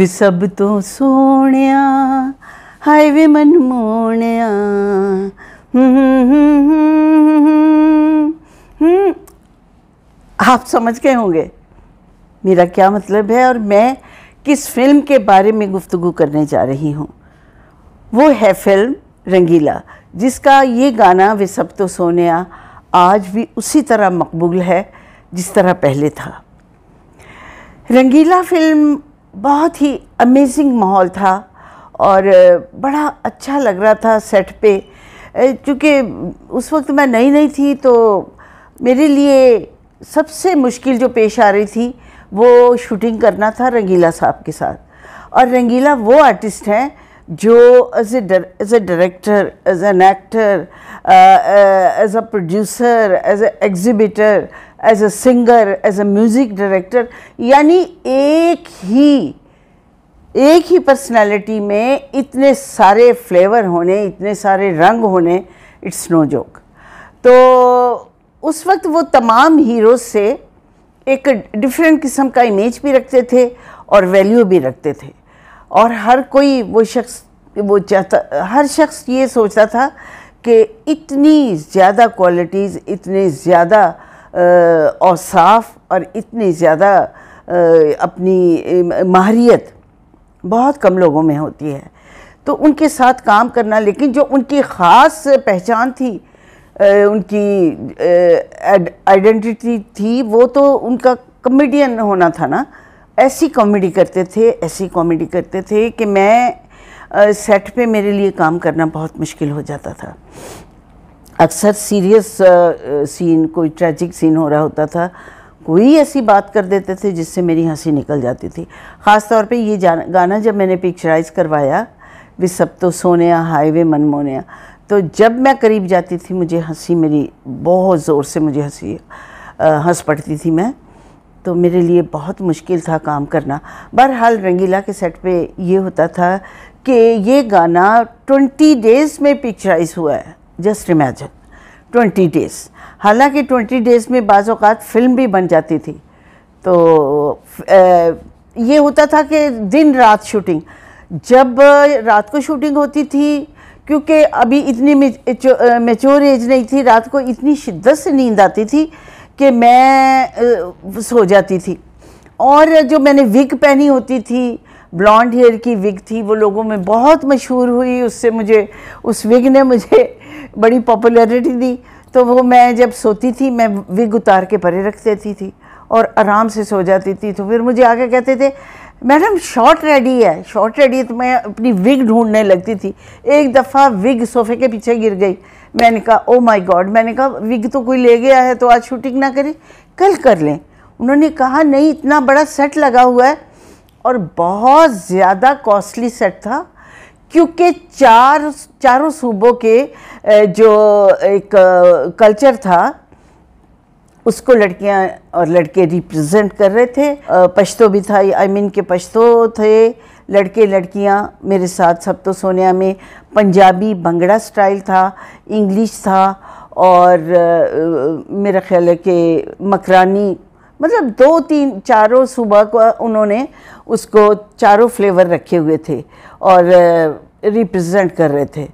सब तो ਤੋਂ हाय वे मन ਮਨਮੋਹਣਿਆ आप समझ गए होंगे मेरा क्या मतलब है और मैं किस फिल्म के बारे में गुफ्तु करने जा रही हूँ वो है फिल्म रंगीला जिसका ये गाना वे सब तो सोनिया आज भी उसी तरह मकबूल है जिस तरह पहले था रंगीला फिल्म बहुत ही अमेजिंग माहौल था और बड़ा अच्छा लग रहा था सेट पे क्योंकि उस वक्त मैं नई नई थी तो मेरे लिए सबसे मुश्किल जो पेश आ रही थी वो शूटिंग करना था रंगीला साहब के साथ और रंगीला वो आर्टिस्ट हैं जो as as a director as an actor as a producer as an exhibitor as a singer as a music director यानी एक ही एक ही पर्सनैलिटी में इतने सारे फ्लेवर होने इतने सारे रंग होने इट्स नो जोक तो उस वक्त वो तमाम हीरोज से एक डिफरेंट किस्म का इमेज भी रखते थे और वैल्यू भी रखते थे और हर कोई वो शख्स वो चाहता हर शख्स ये सोचता था कि इतनी ज़्यादा क्वालिटीज़ इतने ज़्यादा औसाफ और इतनी ज़्यादा अपनी माहरीत बहुत कम लोगों में होती है तो उनके साथ काम करना लेकिन जो उनकी ख़ास पहचान थी उनकी आइडेंटिटी थी वो तो उनका कॉमेडियन होना था ना ऐसी कॉमेडी करते थे ऐसी कॉमेडी करते थे कि मैं सेट पे मेरे लिए काम करना बहुत मुश्किल हो जाता था अक्सर सीरियस सीन कोई ट्रैजिक सीन हो रहा होता था कोई ऐसी बात कर देते थे जिससे मेरी हंसी निकल जाती थी ख़ास तौर पे ये गाना जब मैंने पिक्चराइज करवाया वे सब तो सोने हाईवे मनमोनिया तो जब मैं करीब जाती थी मुझे हंसी मेरी बहुत ज़ोर से मुझे हंसी हंस पड़ती थी मैं तो मेरे लिए बहुत मुश्किल था काम करना बहरहाल रंगीला के सेट पे ये होता था कि ये गाना ट्वेंटी डेज़ में पिक्चराइज हुआ है जस्ट इमेजन ट्वेंटी डेज़ हालांकि ट्वेंटी डेज़ में बाज़ात फ़िल्म भी बन जाती थी तो ये होता था कि दिन रात शूटिंग जब रात को शूटिंग होती थी क्योंकि अभी इतनी मेच्योर एज नहीं थी रात को इतनी शिद्दत से नींद आती थी कि मैं सो जाती थी और जो मैंने विग पहनी होती थी ब्लॉन्ड हेयर की विग थी वो लोगों में बहुत मशहूर हुई उससे मुझे उस विग ने मुझे बड़ी पॉपुलैरिटी दी तो वो मैं जब सोती थी मैं विग उतार के परे रख देती थी और आराम से सो जाती थी तो फिर मुझे आके कहते थे मैडम शॉर्ट रेडी है शॉर्ट रेडी है तो मैं अपनी विग ढूंढने लगती थी एक दफ़ा विग सोफे के पीछे गिर गई मैंने कहा ओ माय गॉड मैंने कहा विग तो कोई ले गया है तो आज शूटिंग ना करें कल कर लें उन्होंने कहा नहीं इतना बड़ा सेट लगा हुआ है और बहुत ज़्यादा कॉस्टली सेट था क्योंकि चार चारों सूबों के जो एक कल्चर था उसको लड़कियां और लड़के रिप्रेजेंट कर रहे थे पश्तो भी था आई मीन के पश्तो थे लड़के लड़कियां मेरे साथ सब तो सोनिया में पंजाबी भंगड़ा स्टाइल था इंग्लिश था और मेरा ख्याल है कि मकरानी मतलब दो तीन चारों सुबह को उन्होंने उसको चारों फ्लेवर रखे हुए थे और रिप्रेजेंट कर रहे थे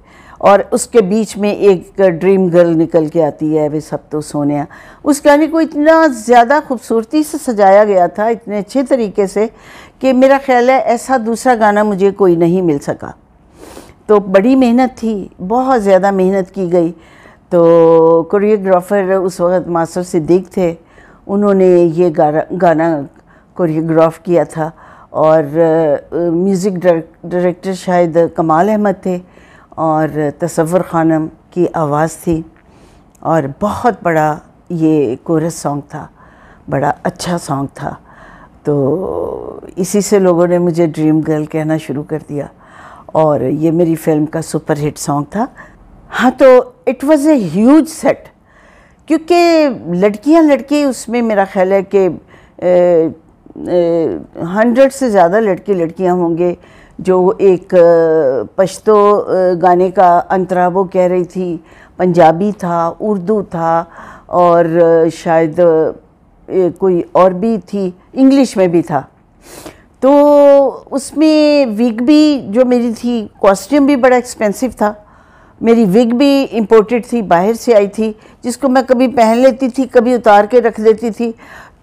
और उसके बीच में एक ड्रीम गर्ल निकल के आती है वे सब तो सोनिया उस गाने को इतना ज़्यादा खूबसूरती से सजाया गया था इतने अच्छे तरीके से कि मेरा ख्याल है ऐसा दूसरा गाना मुझे कोई नहीं मिल सका तो बड़ी मेहनत थी बहुत ज़्यादा मेहनत की गई तो कोरियोग्राफ़र उस वक्त मास्टर सिद्दीक थे उन्होंने ये गाना कोरियोग्राफ किया था और म्यूज़िक डायरेक्टर शायद कमाल अहमद थे और तसवर खानम की आवाज़ थी और बहुत बड़ा ये कोरस सॉन्ग था बड़ा अच्छा सॉन्ग था तो इसी से लोगों ने मुझे ड्रीम गर्ल कहना शुरू कर दिया और ये मेरी फिल्म का सुपरहिट सॉन्ग था हाँ तो it was a huge set क्योंकि लड़कियां लड़के उसमें मेरा ख्याल है कि हंड्रेड से ज़्यादा लड़के लड़कियां होंगे जो एक पश्तो गाने का अंतरा वो कह रही थी पंजाबी था उर्दू था और शायद कोई और भी थी इंग्लिश में भी था तो उसमें विग भी जो मेरी थी कॉस्ट्यूम भी बड़ा एक्सपेंसिव था मेरी विग भी इम्पोर्टेड थी बाहर से आई थी जिसको मैं कभी पहन लेती थी कभी उतार के रख देती थी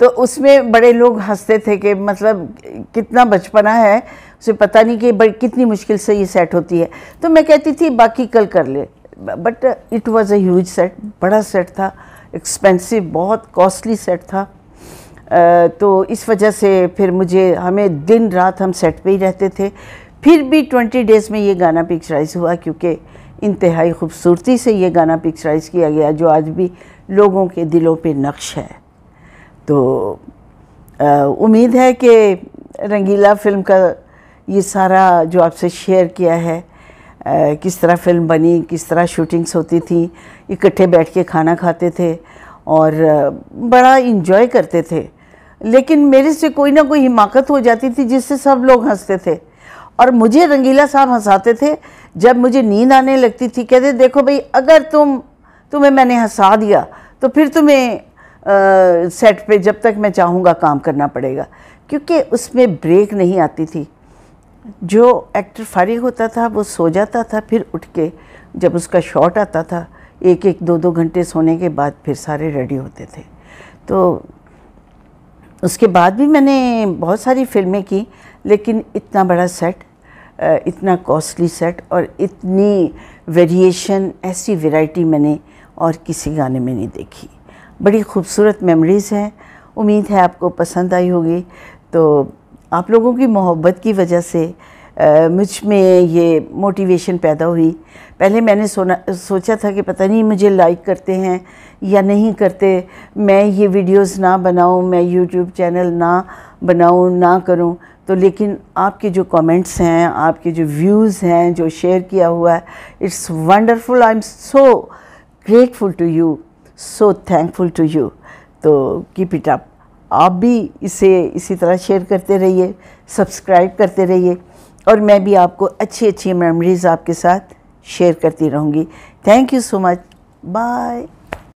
तो उसमें बड़े लोग हंसते थे कि मतलब कितना बचपना है उसे पता नहीं कि कितनी मुश्किल से ये सेट होती है तो मैं कहती थी बाकी कल कर ले but it was a huge set बड़ा सेट था एक्सपेंसिव बहुत कॉस्टली सेट था तो इस वजह से फिर मुझे हमें दिन रात हम सेट पे ही रहते थे फिर भी ट्वेंटी डेज़ में ये गाना पिक्चराइज हुआ क्योंकि इंतहाई ख़ूबसूरती से ये गाना पिक्चराइज़ किया गया जो आज भी लोगों के दिलों पे नक्श है तो उम्मीद है कि रंगीला फिल्म का ये सारा जो आपसे शेयर किया है आ, किस तरह फिल्म बनी किस तरह शूटिंग्स होती थी इकट्ठे बैठ के खाना खाते थे और आ, बड़ा इन्जॉय करते थे लेकिन मेरे से कोई ना कोई हिमाकत हो जाती थी जिससे सब लोग हंसते थे और मुझे रंगीला साहब हंसाते थे जब मुझे नींद आने लगती थी कहते देखो भाई अगर तुम तुम्हें मैंने हंसा दिया तो फिर तुम्हें आ, सेट पे जब तक मैं चाहूँगा काम करना पड़ेगा क्योंकि उसमें ब्रेक नहीं आती थी जो एक्टर फारिग होता था वो सो जाता था फिर उठ के जब उसका शॉट आता था एक एक दो दो घंटे सोने के बाद फिर सारे रेडी होते थे तो उसके बाद भी मैंने बहुत सारी फिल्में की लेकिन इतना बड़ा सेट इतना कॉस्टली सेट और इतनी वेरिएशन ऐसी वैरायटी मैंने और किसी गाने में नहीं देखी बड़ी खूबसूरत मेमोरीज़ हैं उम्मीद है आपको पसंद आई होगी तो आप लोगों की मोहब्बत की वजह से मुझ में ये मोटिवेशन पैदा हुई पहले मैंने सोना सोचा था कि पता नहीं मुझे लाइक करते हैं या नहीं करते मैं ये वीडियोस ना बनाऊं मैं यूट्यूब चैनल ना बनाऊं ना करूं तो लेकिन आपके जो कमेंट्स हैं आपके जो व्यूज़ हैं जो शेयर किया हुआ है it's wonderful I am so grateful to you so thankful to you तो कीप इट अप आप भी इसे इसी तरह शेयर करते रहिए सब्सक्राइब करते रहिए और मैं भी आपको अच्छी अच्छी मेमोरीज़ आपके साथ शेयर करती रहूँगी thank you so much bye